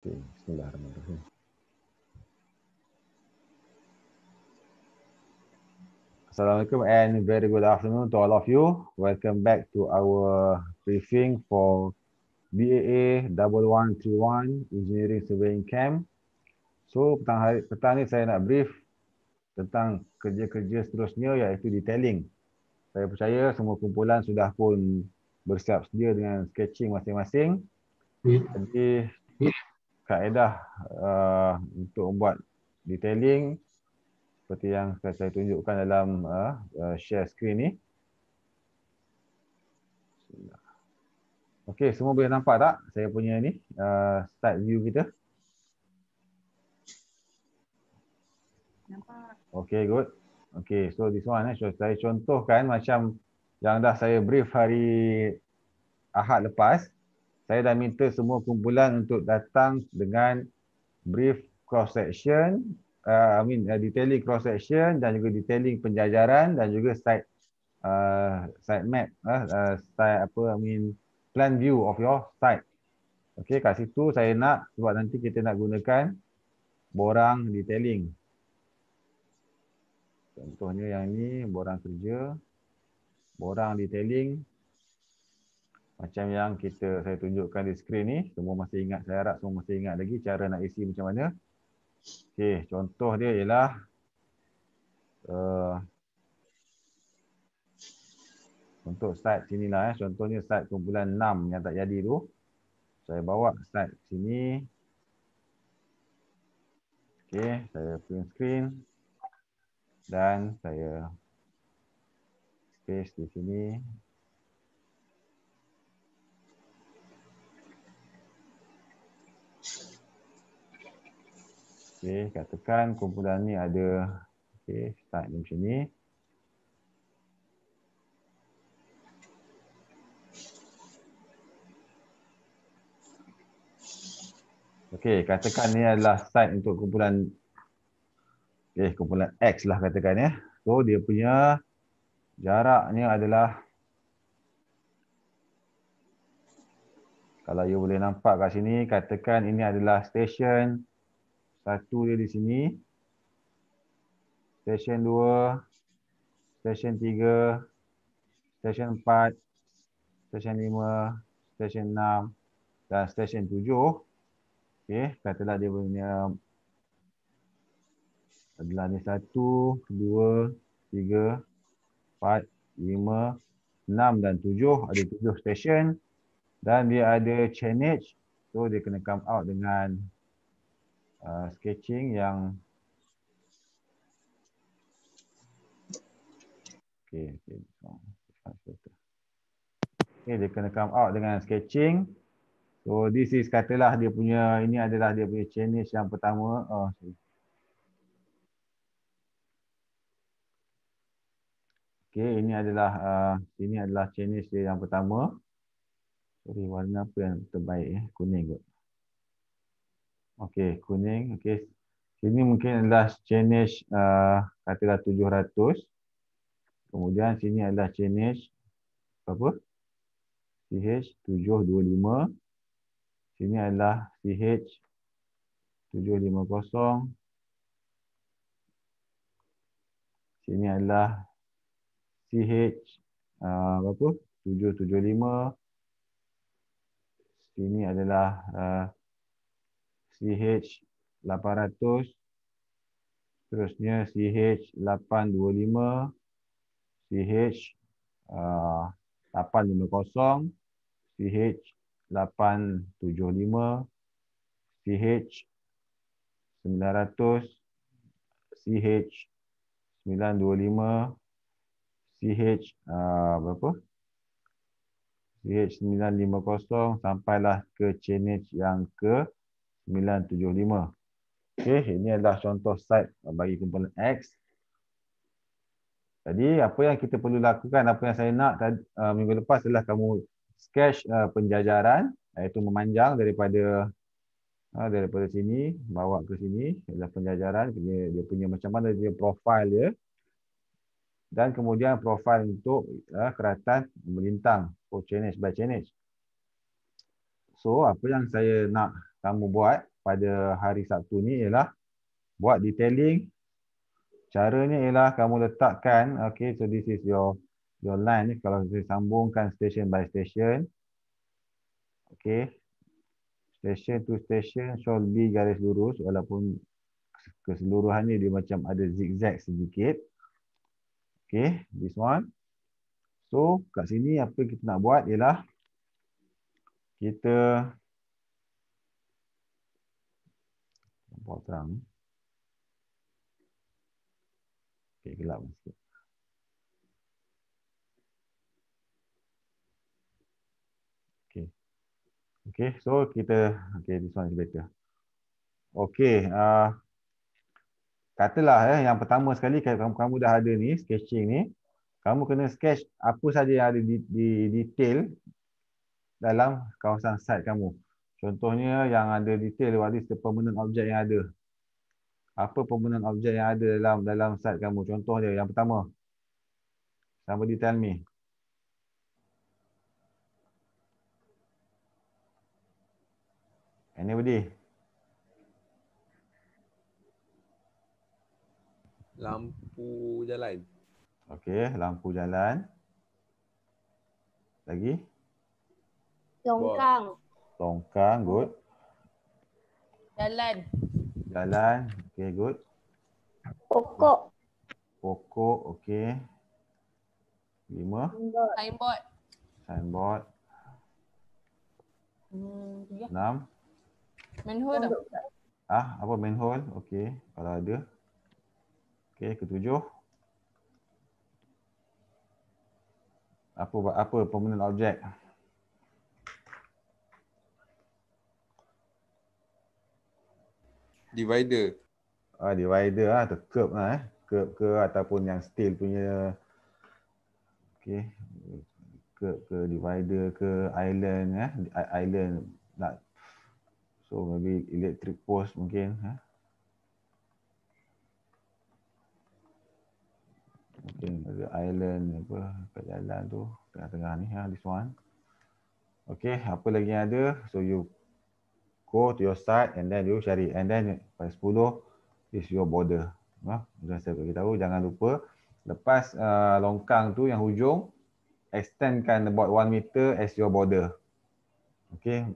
Okay, Bismillahirrahmanirrahim. Assalamualaikum and very good afternoon to all of you. Welcome back to our briefing for BAA 1131 Engineering Surveying Camp. So, petang, hari, petang ni saya nak brief tentang kerja-kerja seterusnya iaitu detailing. Saya percaya semua kumpulan sudah pun bersiap sedia dengan sketching masing-masing. Hmm. Jadi, hmm kaedah uh, untuk membuat detailing seperti yang saya tunjukkan dalam uh, uh, share screen ni. Okey, semua boleh nampak tak saya punya ni uh, start view kita? Nampak. Okey, good. Okey, so this one eh, saya contohkan macam yang dah saya brief hari Ahad lepas saya dah minta semua kumpulan untuk datang dengan brief cross section uh, I mean uh, detailing cross section dan juga detailing penjajaran dan juga site uh, site map uh, uh site apa I mean plan view of your site Okey kat situ saya nak sebab nanti kita nak gunakan borang detailing contohnya yang ni borang kerja borang detailing macam yang kita saya tunjukkan di skrin ni semua masih ingat saya harap semua masih ingat lagi cara nak isi macam mana okey contoh dia ialah uh, untuk slide sinilah eh contohnya slide kumpulan 6 yang tak jadi tu saya bawa slide sini okey saya print screen dan saya paste di sini Okey, katakan kumpulan ni ada okey, start ni macam ni. Okey, katakan ni adalah site untuk kumpulan eh kumpulan X lah katakan ya. So dia punya jaraknya adalah kalau you boleh nampak kat sini katakan ini adalah stesen 0 satu dia di sini. Stesen dua. Stesen tiga. Stesen empat. Stesen lima. Stesen enam. Dan stesen tujuh. Okay, Katalah dia punya. Adalah ni satu. Dua. Tiga. Empat. Lima. Enam dan tujuh. Ada tujuh stesen. Dan dia ada change. So dia kena come out dengan Ah, sketching yang okay, okay. dia kena come out dengan sketching so this is katalah dia punya ini adalah dia punya channel yang pertama oh sorry. Okay, ini adalah uh, ini adalah jenis dia yang pertama. Sorry, warna apa yang terbaik? Eh? Kuning kot. Okey, kuning. Okey. Sini mungkin adalah change uh, katalah 700. Kemudian sini adalah change apa? CH 725. Sini adalah CH 750. Sini adalah CH uh, berapa? 775. Sini adalah uh, CH 800 seterusnya CH 825 CH uh, 850 CH 875 CH 900 CH 925 CH uh, berapa? CH 950 sampailah ke channel yang ke 975. Okey, ini adalah contoh side bagi kumpulan X. Jadi, apa yang kita perlu lakukan, apa yang saya nak tadi, uh, minggu lepas adalah kamu sketch uh, penjajaran, iaitu memanjang daripada uh, daripada sini, bawa ke sini, adalah penjajaran, dia, dia punya macam mana dia profil dia. Dan kemudian profil untuk uh, keratan melintang, for change by change. So, apa yang saya nak kamu buat pada hari Sabtu ni ialah buat detailing. Caranya ialah kamu letakkan okay so this is your your line ni kalau saya sambungkan station by station. Okay. Station to station should be garis lurus walaupun keseluruhannya dia macam ada zigzag sedikit. Okay, this one. So kat sini apa kita nak buat ialah kita nampak terang. Okey, gelap lah sikit. Okey. Okey, so kita okey this one is better. Okey, uh, katalah eh yang pertama sekali kamu, kamu dah ada ni sketching ni, kamu kena sketch apa saja yang ada di, di detail dalam kawasan site kamu. Contohnya yang ada detail what is the permanent object yang ada. Apa permanent object yang ada dalam dalam site kamu? Contoh dia yang pertama. Somebody tell me. Anybody? Lampu jalan. Okay, lampu jalan. Lagi? Longkang. Wow. Tongkang, good. Jalan. Jalan, okay, good. Pokok. Pokok, okay. Lima. Signboard. Signboard. Hmm, ya. Enam. Manhole. Ah, apa manhole? Okay, kalau ada. Okay, ketujuh. Apa apa permanent object? divider. Ah divider ah atau curb lah eh. Curb ke ataupun yang steel punya okay, curb ke divider ke island eh island nak so maybe electric post mungkin eh. Mungkin ada island apa kat jalan tu tengah-tengah ni ha this one. okay, apa lagi yang ada? So you go to your site and then you cari and then pada 10 is your border ha nah, saya tahu jangan lupa lepas uh, longkang tu yang hujung extendkan about 1 meter as your border okey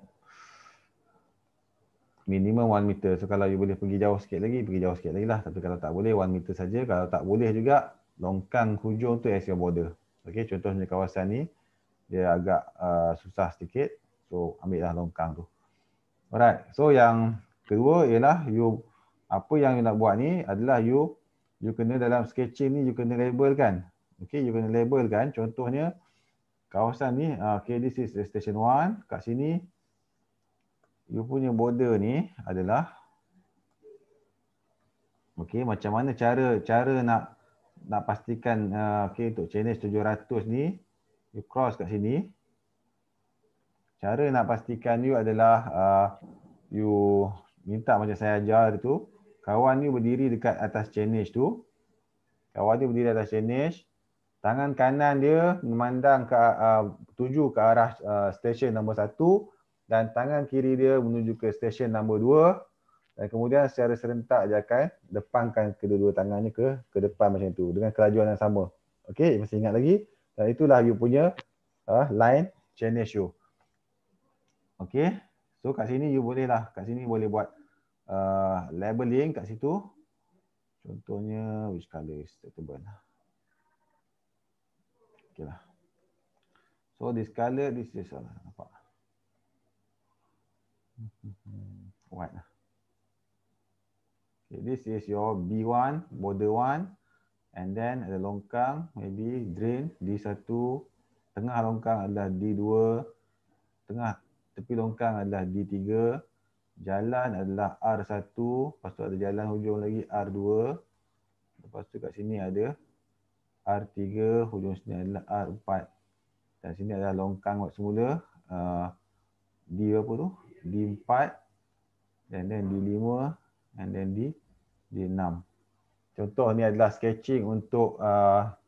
minimum 1 meter so kalau you boleh pergi jauh sikit lagi pergi jauh sikit lagi lah tapi kalau tak boleh 1 meter saja kalau tak boleh juga longkang hujung tu as your border okey contohnya kawasan ni dia agak uh, susah sedikit so ambil lah longkang tu Alright. So yang kedua ialah you apa yang you nak buat ni adalah you you kena dalam sketching ni you kena label kan. Okay, you kena label kan. Contohnya kawasan ni, ah, okay this is station 1. Kat sini you punya border ni adalah okay macam mana cara cara nak nak pastikan uh, okay untuk channel 700 ni you cross kat sini cara nak pastikan you adalah uh, you minta macam saya ajar tu kawan you berdiri dekat atas challenge tu kawan dia berdiri atas challenge tangan kanan dia memandang ke uh, tuju ke arah uh, stesen nombor satu dan tangan kiri dia menuju ke stesen nombor dua dan kemudian secara serentak dia akan depankan kedua-dua tangannya ke ke depan macam tu dengan kelajuan yang sama. Okey, masih ingat lagi? Dan itulah you punya uh, line challenge you. Okay. So kat sini you boleh lah. Kat sini boleh buat uh, labeling kat situ. Contohnya which color is the burn. Okay lah. So this color, this is all. Uh, nampak. Hmm, white lah. Okay, this is your B1, border one, And then ada longkang, maybe drain D1. Tengah longkang adalah D2. Tengah tepi longkang adalah D3, jalan adalah R1, lepas tu ada jalan hujung lagi R2. Lepas tu kat sini ada R3, hujung sini adalah R4. Dan sini adalah longkang buat semula. Uh, D apa tu? D4, and then D5, and then D, D6. Contoh ni adalah sketching untuk uh,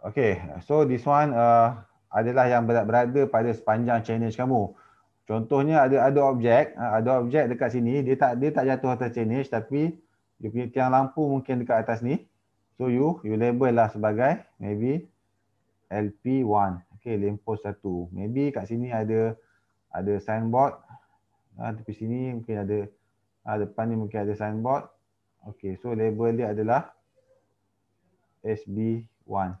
Okay, so this one uh, adalah yang berada pada sepanjang challenge kamu. Contohnya ada ada objek, uh, ada objek dekat sini, dia tak dia tak jatuh atas challenge tapi dia punya tiang lampu mungkin dekat atas ni. So you you label lah sebagai maybe LP1. Okay, lampu satu. Maybe kat sini ada ada signboard. Ah, tepi sini mungkin ada ah, depan ni mungkin ada signboard. Okay, so label dia adalah SB1.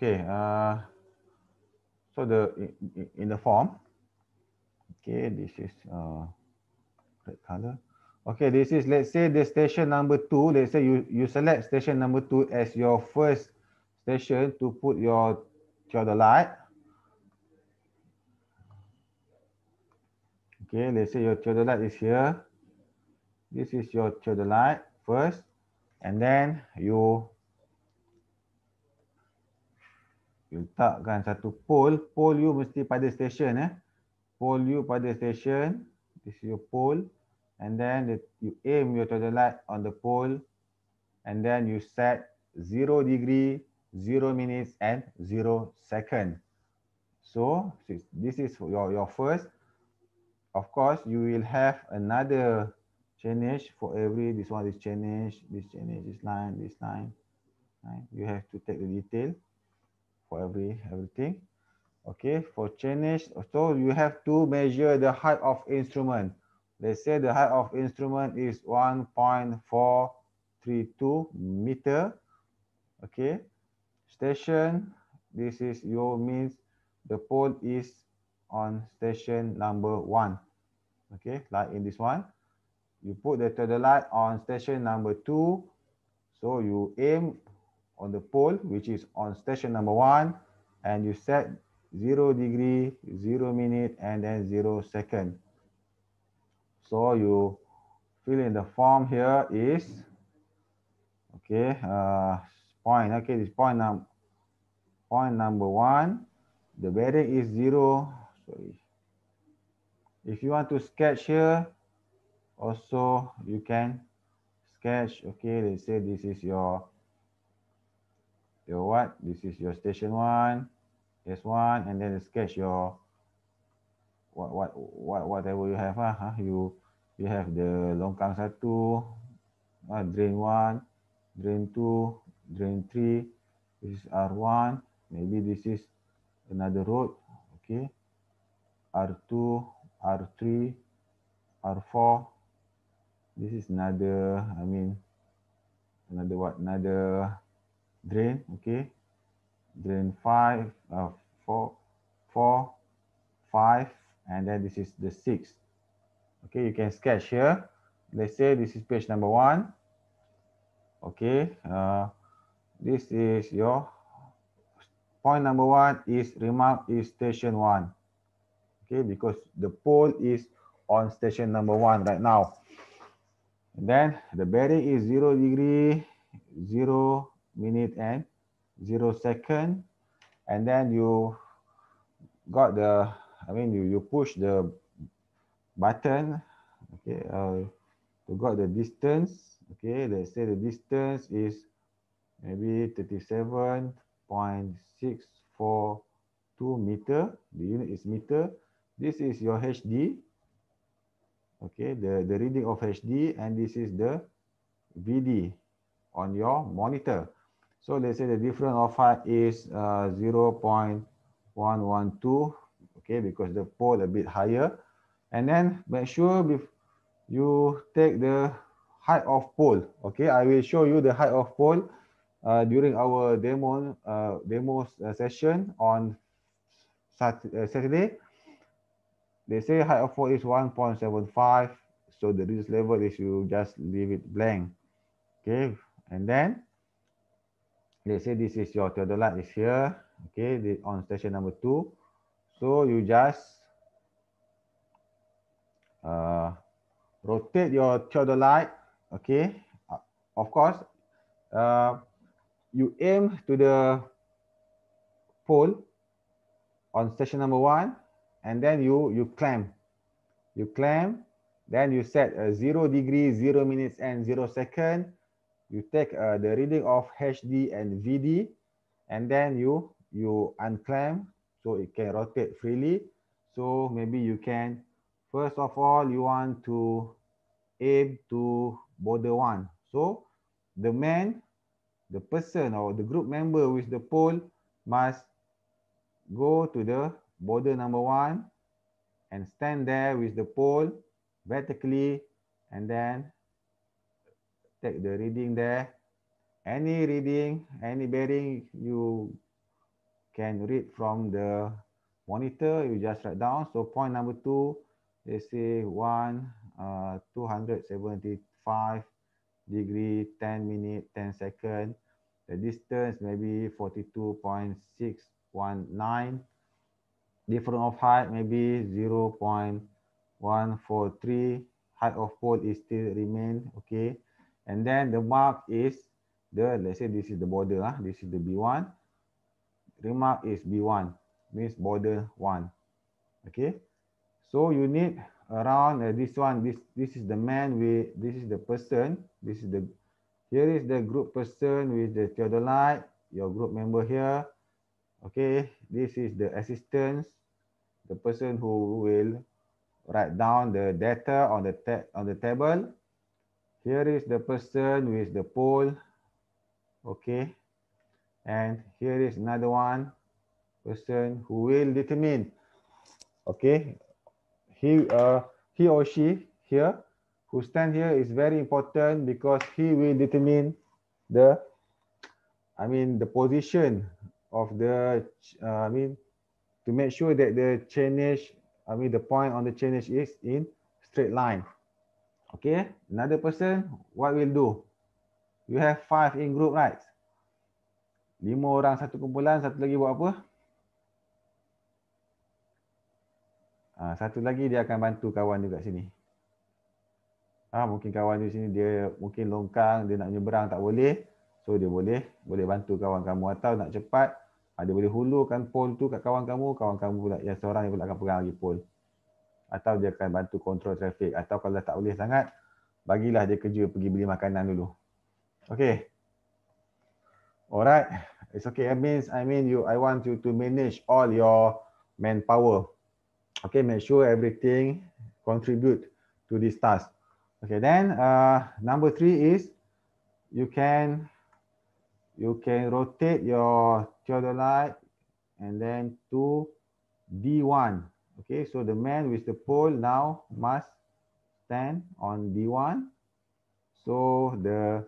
Okay. Uh, so the in the form. Okay, this is uh, red color. Okay, this is let's say the station number two. Let's say you you select station number two as your first station to put your theodolite. Okay, let's say your theodolite is here. This is your theodolite first, and then you You letakkan satu pole. Pole you mesti pada station eh. Pole you pada station. This is your pole. And then the, you aim your total light on the pole. And then you set 0 degree, 0 minutes and 0 second. So this is your, your first. Of course, you will have another change for every. This one is change, this change, this line, this line. Right? You have to take the detail. for every everything okay for change so you have to measure the height of instrument They say the height of instrument is 1.432 meter okay station this is your means the pole is on station number one okay like in this one you put the third light on station number two so you aim on the pole, which is on station number one, and you set zero degree, zero minute, and then zero second. So you fill in the form here is, okay, uh, point, okay, this point, num point number one, the bearing is zero, sorry. If you want to sketch here, also you can sketch, okay, let's say this is your your what? This is your station one, S1, and then sketch your what what what whatever you have, huh? Ah, huh? Ah. You you have the longkang satu, uh, drain one, drain two, drain three, this is R1, maybe this is another road, okay? R2, R3, R4, this is another, I mean, another what, another drain, okay? Drain five, uh, four, four, five, and then this is the sixth. Okay, you can sketch here. Let's say this is page number one. Okay, uh, this is your point number one is remark is station one. Okay, because the pole is on station number one right now. And then the bearing is zero degree, zero minute and zero second and then you got the i mean you you push the button okay uh you got the distance okay let's say the distance is maybe 37.642 meter the unit is meter this is your hd okay the the reading of hd and this is the vd on your monitor So let's say the difference alpha is uh, 0 0.112, okay, because the pole a bit higher. And then make sure you take the height of pole, okay? I will show you the height of pole uh, during our demo, uh, demo uh, session on uh, Saturday. They say height of pole is 1.75, so the risk level is you just leave it blank, okay? And then let's say this is your theodolite is here, okay, the, on station number two. So you just uh, rotate your theodolite, okay. Uh, of course, uh, you aim to the pole on station number one, and then you you clamp, you clamp, then you set a zero degree, zero minutes, and zero second you take uh, the reading of HD and VD, and then you you unclamp so it can rotate freely. So maybe you can, first of all, you want to aim to border one. So the man, the person or the group member with the pole must go to the border number one and stand there with the pole vertically and then take the reading there. Any reading, any bearing you can read from the monitor, you just write down. So point number 2 they say one, uh, 275 degree, 10 minute, 10 second. The distance maybe 42.619. Difference of height maybe 0 0.143. Height of pole is still remain, okay. and then the mark is the let's say this is the border ah this is the b1 remark is b1 means border 1 okay so you need around uh, this one this this is the man with this is the person this is the here is the group person with the theodolite your group member here okay this is the assistant the person who will write down the data on the on the table Here is the person with the pole. Okay. And here is another one person who will determine. Okay. He, uh, he or she here who stand here is very important because he will determine the, I mean, the position of the, uh, I mean, to make sure that the chainage, I mean, the point on the chainage is in straight line. Okay, another person, what will do? You have five in group, right? Lima orang satu kumpulan, satu lagi buat apa? Ha, satu lagi dia akan bantu kawan juga sini. Ah ha, mungkin kawan di sini dia mungkin longkang, dia nak nyeberang tak boleh. So dia boleh boleh bantu kawan kamu atau nak cepat ada ah, ha, boleh hulurkan pole tu kat kawan kamu, kawan kamu pula yang seorang yang pula akan pegang lagi pole atau dia akan bantu kontrol trafik atau kalau tak boleh sangat bagilah dia kerja pergi beli makanan dulu. Okay. Alright. It's okay. I means I mean you I want you to manage all your manpower. Okay, make sure everything contribute to this task. Okay, then uh, number three is you can you can rotate your theodolite and then to D1. Okay, so the man with the pole now must stand on D1. So the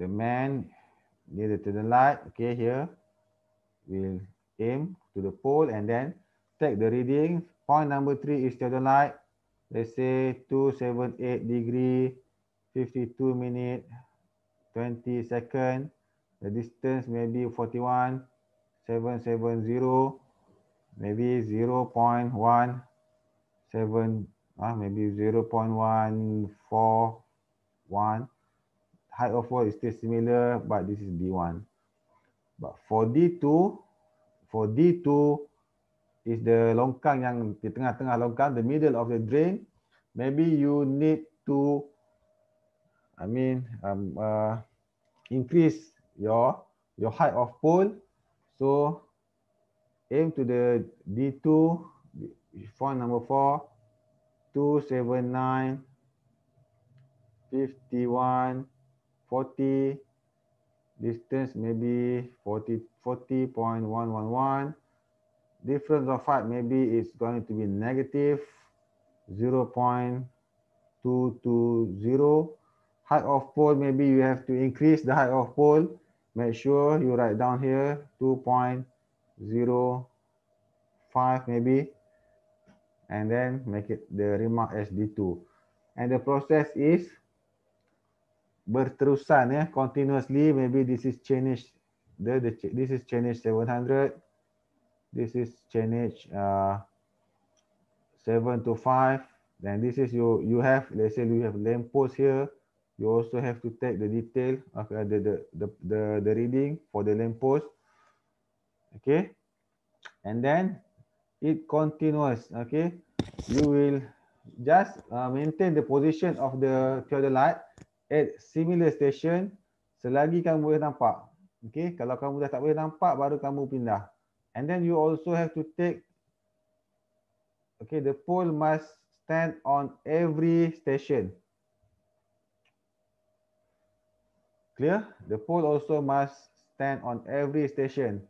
the man near the turn light, okay, here will aim to the pole and then take the reading. Point number three is to the light. Let's say 278 degree, 52 minute, 20 second. The distance may be 41 0.770 maybe 0.17 ah uh, maybe 0.141 height of wall is still similar but this is d1 but for d2 for d2 is the longkang yang di tengah-tengah longkang the middle of the drain maybe you need to i mean um uh increase your your height of pole So m to the d2, phone number 4, 279, 51, 40, distance maybe 40, 40.111, difference of height maybe it's going to be negative 0 0.220, height of pole maybe you have to increase the height of pole make sure you write down here 2.05 maybe and then make it the remark as D2 and the process is berterusan yeah, continuously maybe this is change the, the this is change 700 this is change uh, 7 to 5 then this is you you have let's say you have lamp post here you also have to take the detail of uh, the the the the, the reading for the lamp post, okay and then it continues okay you will just uh, maintain the position of the theodolite light at similar station selagi kamu boleh nampak okay kalau kamu dah tak boleh nampak baru kamu pindah and then you also have to take okay the pole must stand on every station Clear? The pole also must stand on every station.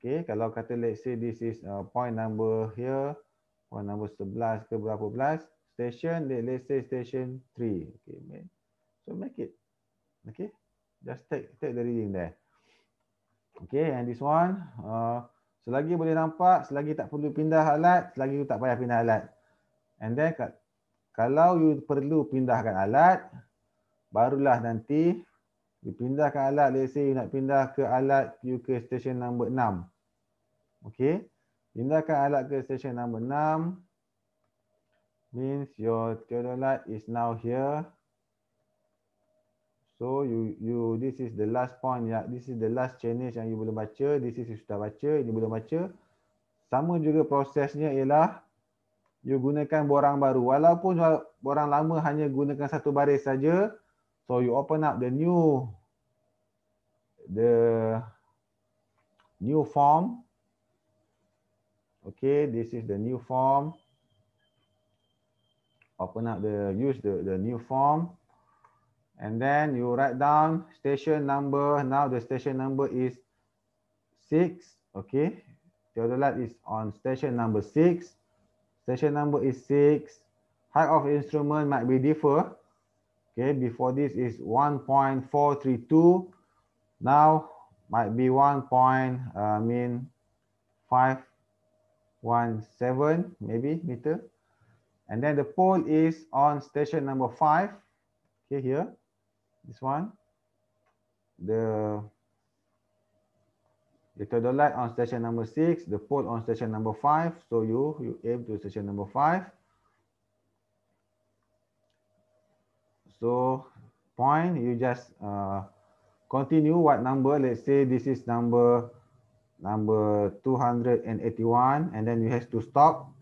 Okay, kalau kata let's say this is uh, point number here, point number 11 ke berapa belas, station, let's say station 3. Okay, man. so make it. Okay, just take take the reading there. Okay, and this one, uh, selagi boleh nampak, selagi tak perlu pindah alat, selagi tak payah pindah alat. And then, kalau you perlu pindahkan alat, barulah nanti dipindahkan alat let's say nak pindah ke alat QK station number 6 okey pindahkan alat ke station number 6 means your theodolite is now here so you you this is the last point yeah this is the last change yang you belum baca this is sudah baca ini belum baca sama juga prosesnya ialah you gunakan borang baru walaupun borang lama hanya gunakan satu baris saja So you open up the new the new form. Okay, this is the new form. Open up the use the, the new form. And then you write down station number. Now the station number is six. Okay. the other light is on station number six. Station number is six. Height of instrument might be different. Okay, before this is 1.432. Now might be 1. Point, uh, mean 517 maybe meter. And then the pole is on station number five. Okay, here, this one. The the total light on station number six, the pole on station number five. So you you aim to station number five. So point you just uh, continue what number. Let's say this is number number 281 and then you have to stop.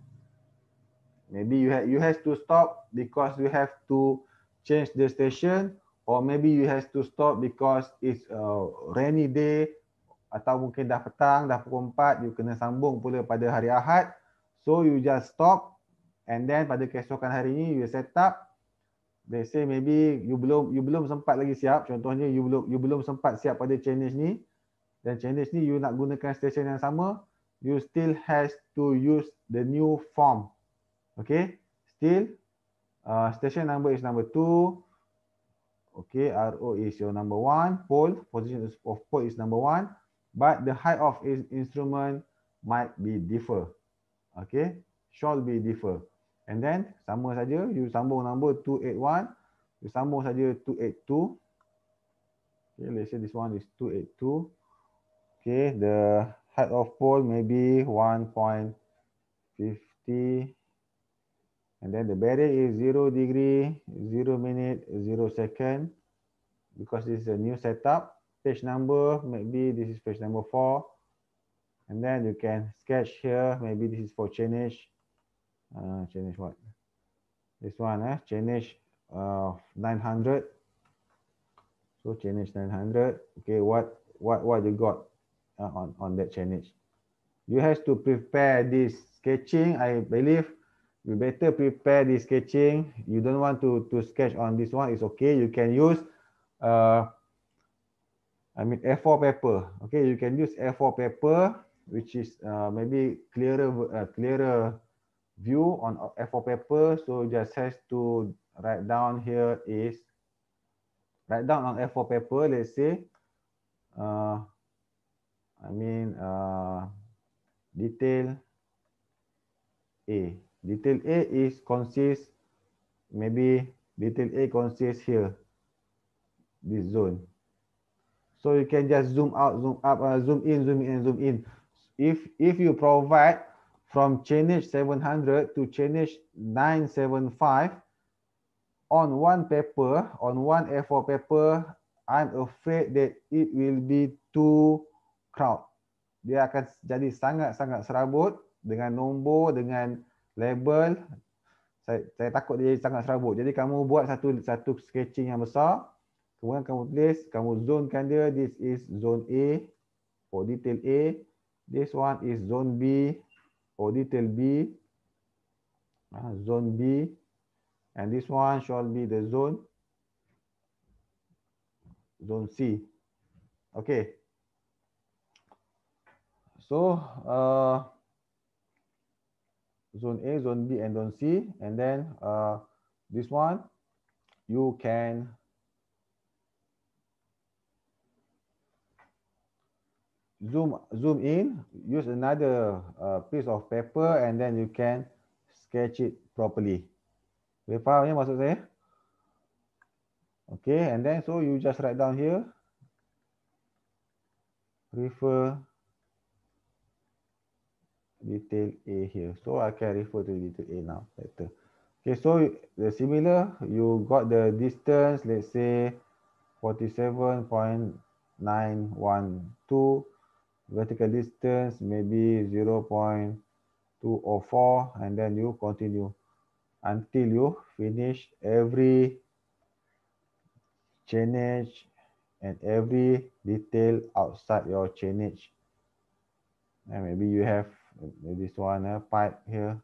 Maybe you have you have to stop because you have to change the station or maybe you have to stop because it's a rainy day atau mungkin dah petang, dah pukul 4, you kena sambung pula pada hari Ahad. So you just stop and then pada keesokan hari ini you set up they say maybe you belum you belum sempat lagi siap contohnya you belum you belum sempat siap pada challenge ni dan challenge ni you nak gunakan station yang sama you still has to use the new form okay still uh, station number is number two okay ro is your number one pole position of pole is number one but the height of instrument might be differ okay shall be differ And then sama saja you sambung number 281 you sambung saja 282 okay let's say this one is 282 okay the height of pole maybe 1.50 and then the barrier is 0 degree 0 minute 0 second because this is a new setup page number maybe this is page number 4 and then you can sketch here maybe this is for change uh, ah, change what? This one, eh? change uh, 900. So change 900. Okay, what what what you got uh, on on that change? You have to prepare this sketching. I believe you better prepare this sketching. You don't want to to sketch on this one. It's okay. You can use uh, I mean A4 paper. Okay, you can use A4 paper, which is uh, maybe clearer uh, clearer view on a4 paper so just has to write down here is write down on a4 paper let's say uh, i mean uh, detail a detail a is consists maybe detail a consists here this zone so you can just zoom out zoom up uh, zoom in zoom in and zoom in if if you provide from Chinese 700 to Chinese 975 on one paper, on one A4 paper, I'm afraid that it will be too crowd. Dia akan jadi sangat-sangat serabut dengan nombor, dengan label. Saya, saya takut dia jadi sangat serabut. Jadi kamu buat satu satu sketching yang besar. Kemudian kamu tulis, kamu zonekan dia. This is zone A for detail A. This one is zone B detail B, uh, zone B, and this one shall be the zone, zone C. Okay. So uh, zone A, zone B, and zone C, and then uh, this one, you can zoom zoom in, use another uh, piece of paper and then you can sketch it properly. Boleh faham ni ya maksud saya? Okay, and then so you just write down here. Refer detail A here. So I can refer to detail A now Better. Okay, so the similar, you got the distance, let's say 47.912. vertical distance maybe 0 0.204 and then you continue until you finish every chainage and every detail outside your chainage and maybe you have this one a pipe here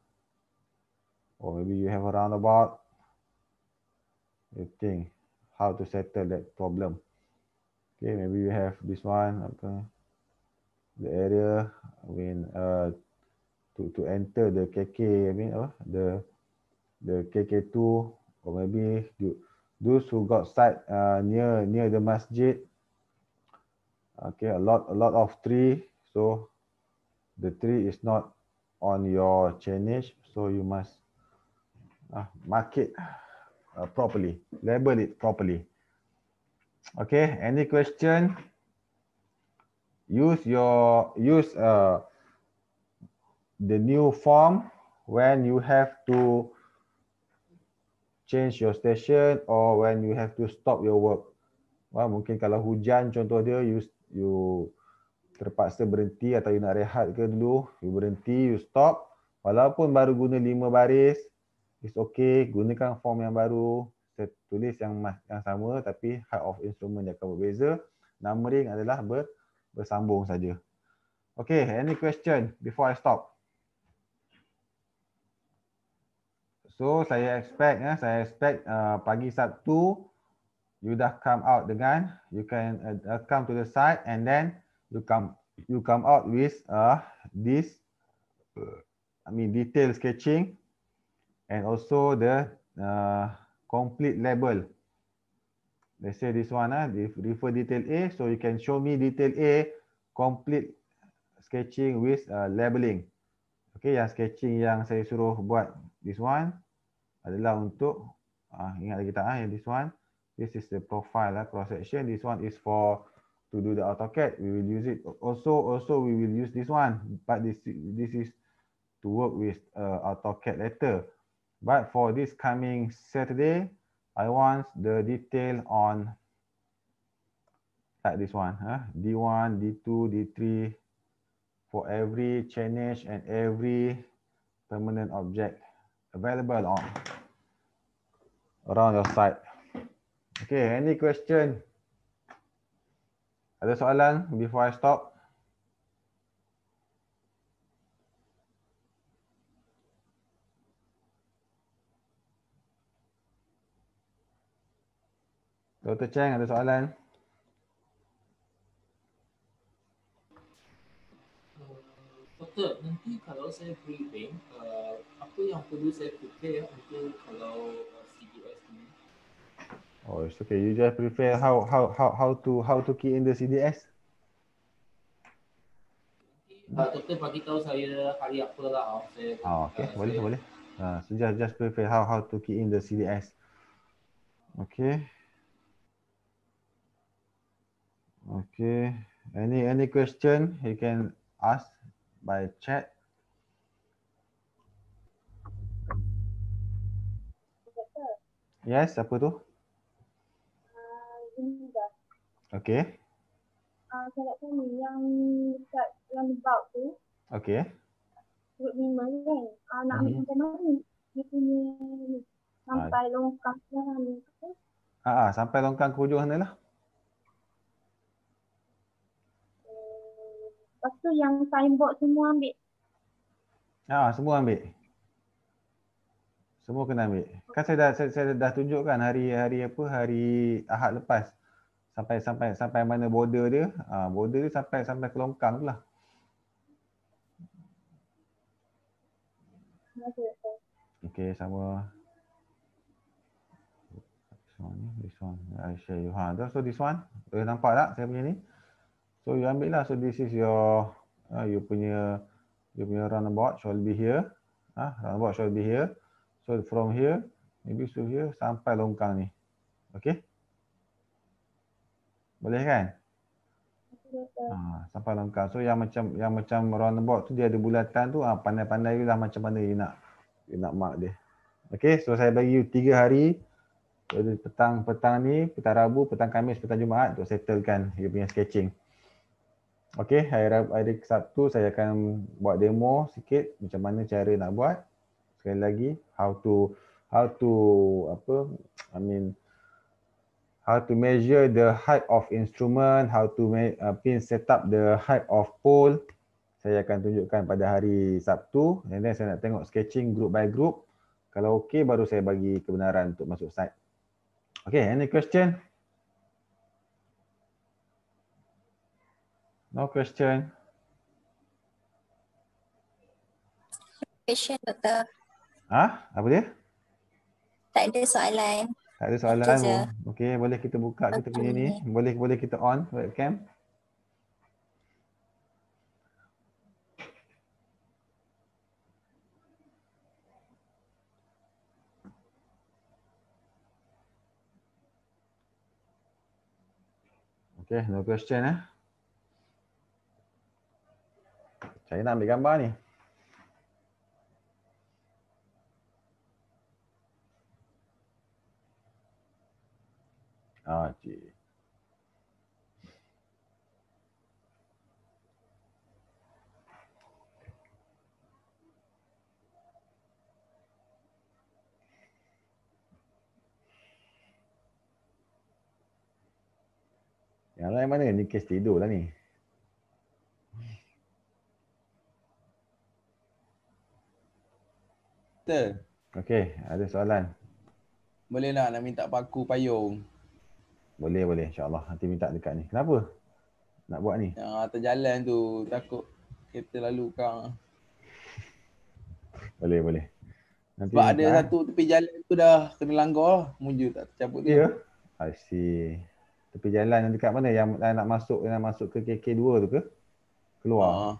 or maybe you have a roundabout you think how to settle that problem okay maybe you have this one okay the area I mean uh, to to enter the KK I mean apa uh, the the KK2 or maybe do, those who got site uh, near near the masjid okay a lot a lot of tree so the tree is not on your chainage so you must uh, mark it uh, properly label it properly okay any question use your use uh, the new form when you have to change your station or when you have to stop your work. Well, mungkin kalau hujan contoh dia you you terpaksa berhenti atau you nak rehat ke dulu, you berhenti, you stop. Walaupun baru guna lima baris, it's okay, gunakan form yang baru, tulis yang yang sama tapi height of instrument dia akan berbeza. Numbering adalah ber, bersambung saja. Okay, any question before I stop? So saya expect ya, saya expect uh, pagi Sabtu you dah come out dengan you can uh, uh come to the site and then you come you come out with uh, this uh, I mean detail sketching and also the uh, complete label. Let's say this one, ah, refer detail A. So you can show me detail A, complete sketching with uh, labeling. Okay, yang sketching yang saya suruh buat this one adalah untuk, ah, ingat lagi tak, ah, this one. This is the profile, ah, cross section. This one is for to do the AutoCAD. We will use it. Also, also we will use this one. But this, this is to work with uh, AutoCAD later. But for this coming Saturday, I want the detail on like this one, huh? D1, D2, D3 for every change and every permanent object available on around your site. Okay, any question? Ada soalan before I stop? Dr. Cheng ada soalan? Doktor, nanti kalau saya briefing, uh, apa yang perlu saya prepare untuk kalau uh, CDS ni? Oh, it's okay. You just prepare how how how how to how to key in the CDS. Nanti, uh, doktor bagi tahu saya hari apa lah. Oh, saya, oh okay. Uh, boleh, saya... boleh. Uh, so just, just prepare how how to key in the CDS. Okay. Okay. Any any question you can ask by chat. Yes, apa tu? Uh, okay. Uh, saya nak tanya yang dekat yang bau tu. Okay. Root mineral kan? Uh, nak ambil macam mana ni? Dia punya sampai ah. longkang ke mana ah, ah, sampai longkang ke hujung sana lah. Lepas tu yang signboard semua ambil? Ya, ah, semua ambil. Semua kena ambil. Kan saya dah saya, saya dah tunjukkan hari hari apa hari Ahad lepas sampai sampai sampai mana border dia? Ah border dia sampai sampai ke longkang pula. Okey sama. This one, this one. I share you. Ha, so this one. Boleh nampak tak saya punya ni? Ah So you ambil lah. So this is your uh, you punya you punya runabout shall be here. Ah, uh, runabout shall be here. So from here, maybe so here sampai longkang ni. Okay. Boleh kan? Ha, sampai longkang. So yang macam yang macam runabout tu dia ada bulatan tu ah uh, pandai-pandai lah macam mana you nak you nak mark dia. Okay, so saya bagi you tiga hari petang-petang ni, petang Rabu, petang Kamis, petang Jumaat untuk settlekan you punya sketching. Okey, hari, hari Sabtu saya akan buat demo sikit macam mana cara nak buat. Sekali lagi, how to how to apa? I mean how to measure the height of instrument, how to uh, pin set up the height of pole. Saya akan tunjukkan pada hari Sabtu. Nanti saya nak tengok sketching group by group. Kalau okey baru saya bagi kebenaran untuk masuk site. Okey, any question? No question. Question, doktor. Ah, ha? Apa dia? Tak ada soalan. Tak ada soalan. Okey, boleh kita buka okay. kita punya ni. Boleh boleh kita on webcam. Okay, no question eh. Saya nak ambil gambar ni. Okey. Ah, Yang lain mana? Ni kes tidur lah ni. Doktor. Okey, ada soalan. Boleh nak nak minta paku payung. Boleh, boleh Insyaallah Nanti minta dekat ni. Kenapa? Nak buat ni? Ha, ah, terjalan tu takut kereta lalu kang. boleh, boleh. Nanti Sebab ada ha? satu tepi jalan tu dah kena langgar, muncul tak tercabut dia. Yeah. I see. Tepi jalan yang dekat mana yang, nak masuk yang nak masuk ke KK2 tu ke? Keluar. Ha. Ah.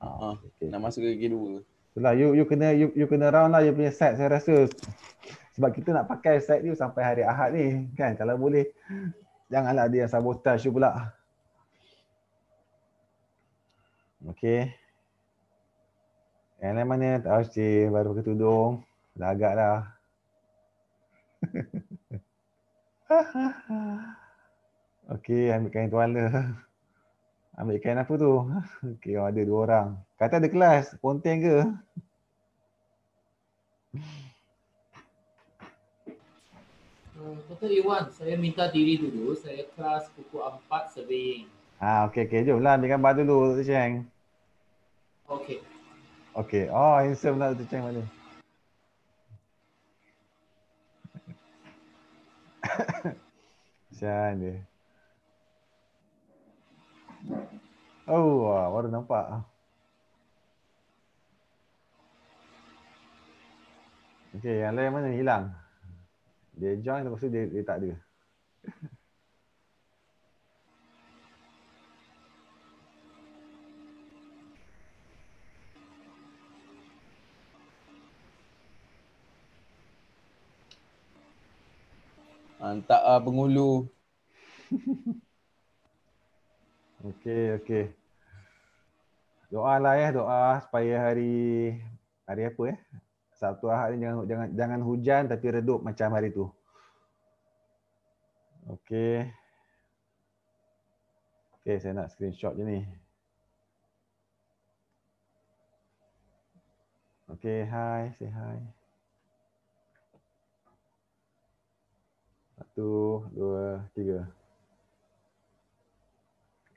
Ah, ah, okay. Nak masuk ke KK2. Itulah, you, you kena you, you kena round lah you punya set saya rasa. Sebab kita nak pakai set you sampai hari Ahad ni kan. Kalau boleh janganlah ada yang sabotage you pula. Okay. Yang lain mana? Tak harus baru pakai tudung. Dah agak dah. okay, ambil kain tuala. Ambil kain apa tu? Okay, oh, ada dua orang. Kata ada kelas, ponteng ke? Uh, Dr. Iwan, saya minta diri dulu. Saya kelas pukul 4 surveying. Ah, ha, okey, okay. Jom lah ambil gambar dulu, Dr. Cheng. Okey. Okey. Oh, handsome lah Dr. Cheng mana. Macam dia. Oh, baru nampak. Okay, yang lain mana hilang? Dia join lepas tu dia, dia ah, tak ada. Hantar uh, pengulu. Okey, okey. Doa lah ya, doa supaya hari hari apa ya? Sabtu Ahad ni jangan jangan jangan hujan tapi redup macam hari tu. Okey. Okey, saya nak screenshot je ni. Okey, hi, say hi. Satu, dua, tiga.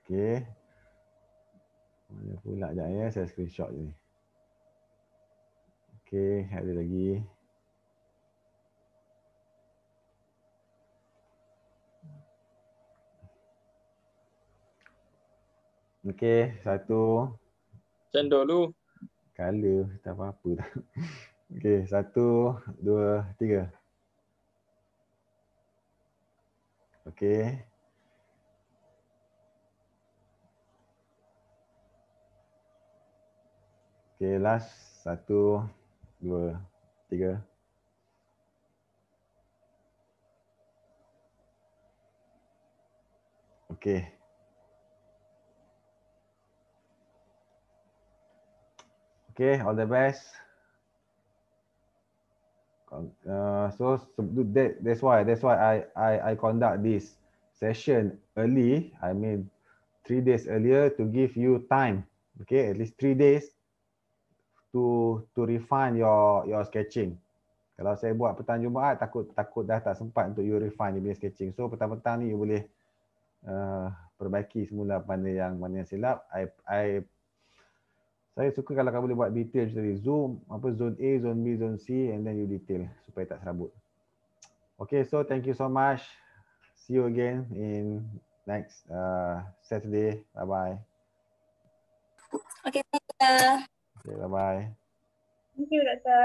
Okey, Mana pula sekejap ya. Saya screenshot je ni. Okay. Ada lagi. Okey, Satu. Macam dulu. Color. Tak apa-apa tak. Okay. Satu. Dua. Tiga. Okey. Okay, last. Satu, dua, tiga. Okay. Okay, all the best. Uh, so, so that, that's why that's why I, I I conduct this session early. I mean, three days earlier to give you time. Okay, at least three days to to refine your your sketching. Kalau saya buat petang Jumaat takut takut dah tak sempat untuk you refine your sketching. So petang-petang ni you boleh uh, perbaiki semula mana yang mana yang silap. I I saya suka kalau kamu boleh buat detail tadi zoom apa zone A, zone B, zone C and then you detail supaya tak serabut. Okay, so thank you so much. See you again in next uh, Saturday. Bye-bye. Okay, thank you. Okay, bye-bye. Thank you, Doctor.